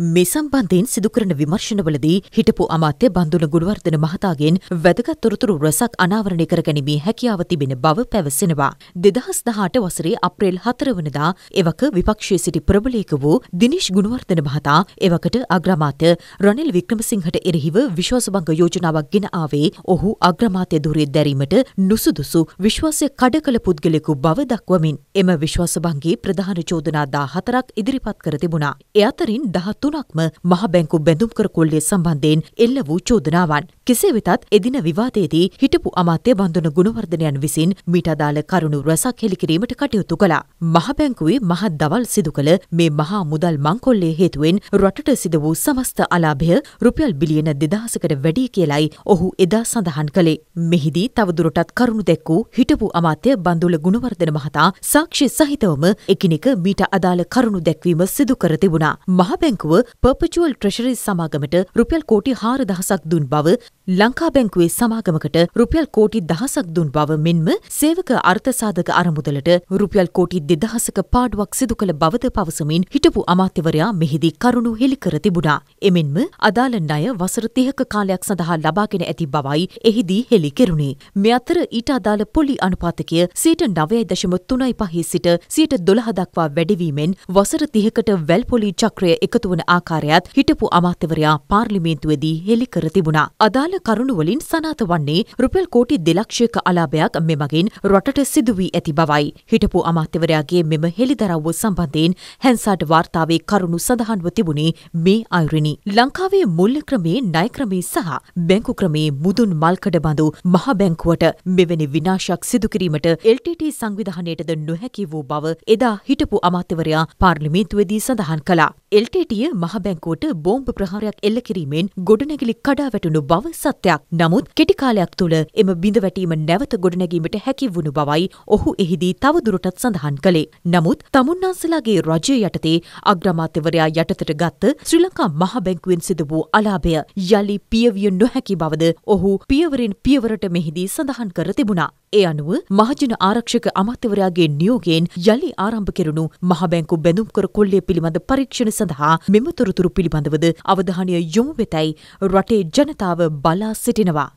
මේ සම්බන්ධයෙන් සිදුකරන විමර්ශනවලදී හිටපු අමාත්‍ය බන්දුන ගුණවර්ධන මහතාගෙන් වැදගත් තොරතුරු රැසක් අනාවරණය කර ගැනීමේ හැකියාව තිබෙන බව පැවසෙනවා. දෙදහස් දහට වසරේ අප්‍රේල් හතරවනදා එවක විපක්ෂයේ සිටි ප්‍රබලයක වූ දිනිශ් ගුණවර්ධන මහතා එවකට අග්‍රමාත්‍ය රනිල් වික්‍රමසිංහට එරෙහිව විශ්වාසභංග යෝජනාවක් ගෙන ආවේ ඔහු අග්‍රමාත්‍ය දුරේ දැරීමට නුසුදුසු විශ්වාසය කඩ කළ පුද්ගලෙකු බව දක්වමින් එම විශ්වාසභංගේ ප්‍රධාන චෝදනා දා හතරක් ඉදිරිපත් කර තිබුණා. එ අතරින් දහතුන් තුනක්ම මහ බැංකු බැඳුම්කර කොල්ලේ සම්බන්ධයෙන් එල්ල වූ චෝදනාවන්. කෙසේ වෙතත් එදින විවාදයේදී හිටපු අමාත්‍ය බන්ධන ගුණවර්ධනයන් විසින් මීට අදාළ කරුණු රැසක් හෙළිකිරීමට කටයුතු කළා. මහබැංකුවේ මහත් දවල් සිදු කළ මේ මහා මුදල් මංකොල්ලේ හේතුවෙන් රටට සිද වූ සමස්ත අලාභය රුපියල් බිලියන දෙදහසකට වැඩි කියලයි ඔහු එදා සඳහන් කළේ. මෙහිදී තවදුරටත් කරුණු දැක්වූ හිටපු අමාත්‍ය බන්දුල ගුණවර්ධන මහතා සාක්ෂි සහිතවම එකිනෙක මීට අදාළ කරුණු දැක්වීම සිදු කර තිබුණා. මහබැංකුව පර්පචුවල් ට්‍රෙෂරි සමාගමට රුපියල් කෝටි හාර දහසක් දුන් බව ලංකා බැංකුවේ සමාගමකට රුපියල් කෝටි දහසක් දුන් බව මෙන්ම සේවක අර්ථසාධක අරමුදලට රුපියල් කෝටි දෙදහසක පාඩුවක් සිදු කළ බවද පවසමින් හිටපු අමාත්‍යවරයා මෙහිදී කරුණු හෙළිකර තිබුණා. එමෙන්ම අදාළ ණය වසර තිහක කාලයක් සඳහා ලබාගෙන ඇති බවයි එහිදී හෙළි කෙරුණේ. මෙ අතර ඊට අදාළ පොලි අනුපාතකය සීට නවය දශම තුනයි පහේ සිට සීට දොළහ දක්වා වැඩිවීමෙන් වසර තිහකට වැල්පොලි චක්‍රය එකතු වන ආකාරයත් හිටපු අමාත්‍යවරයා පාර්ලිමේන්තුවේදී හෙළි කර තිබුණා. අදාළ කරුණු වලින් සනාත වන්නේ රුපියල් කෝටි දෙලක්ෂයක අලාභයක් මෙමගින් රටට සිදුවී ඇති බවයි. හිටපු අමාත්‍යවරයාගේ මෙම හෙළිදරව්ව සම්බන්ධයෙන් හැන්සාට වාර්තාවේ කරුණු සඳහන්ව තිබුණේ මේ අයුරිනි. ලංකාවේ මුල්ල ක්‍රමේ ණය ක්‍රමේ සහ බැංකු ක්‍රමේ මුදුන් මල්කඩ බඳු මහ බැංකුවට මෙවැනි විනාශයක් සිදුකිරීමට LTT සංවිධානයටද නොහැකි වූ බව එදා හිටපු අමාත්‍යවරයා පාර්ලිමේන්තුවේදී සඳහන් කළා. LTT මහ බැංකුවට බෝම්බ ප්‍රහාරයක් එල්ල කිරීමෙන් ගොඩනැගිලි කඩා වැටුණු බව සත්‍යයක්. නමුත් කෙටි කාලයක් තුළ එම බිඳවැටීම නැවත ගොඩනැගීමට හැකි වුණු බවයි ඔහු එහිදී තවදුරටත් සඳහන් කළේ. නමුත් තමුන්නාන්සලාගේ රජය යටතේ අග්‍රමාත්‍යවරයා යටතට ගත්ත ශ්‍රී ලංකා මහ බැංකුවෙන් සිදු වූ අලාභය යළි පියවිය නොහැකි බවද ඔහු පියවරෙන් පියවරට මෙහිදී සඳහන් කර තිබුණා. ඒ අනුව මහජන ආරක්ෂක අමාත්‍යවරයාගේ නියෝගයෙන් යළි ආරම්භ කෙරුණු මහබැංකු බැඳුම්කර කොල්ලය පිළිබඳ පරීක්ෂණ සඳහා මෙම තොරතුරු පිළිබඳවද අවධානය යොමු වෙතැයි රටේ ජනතාව බලා සිටිනවා.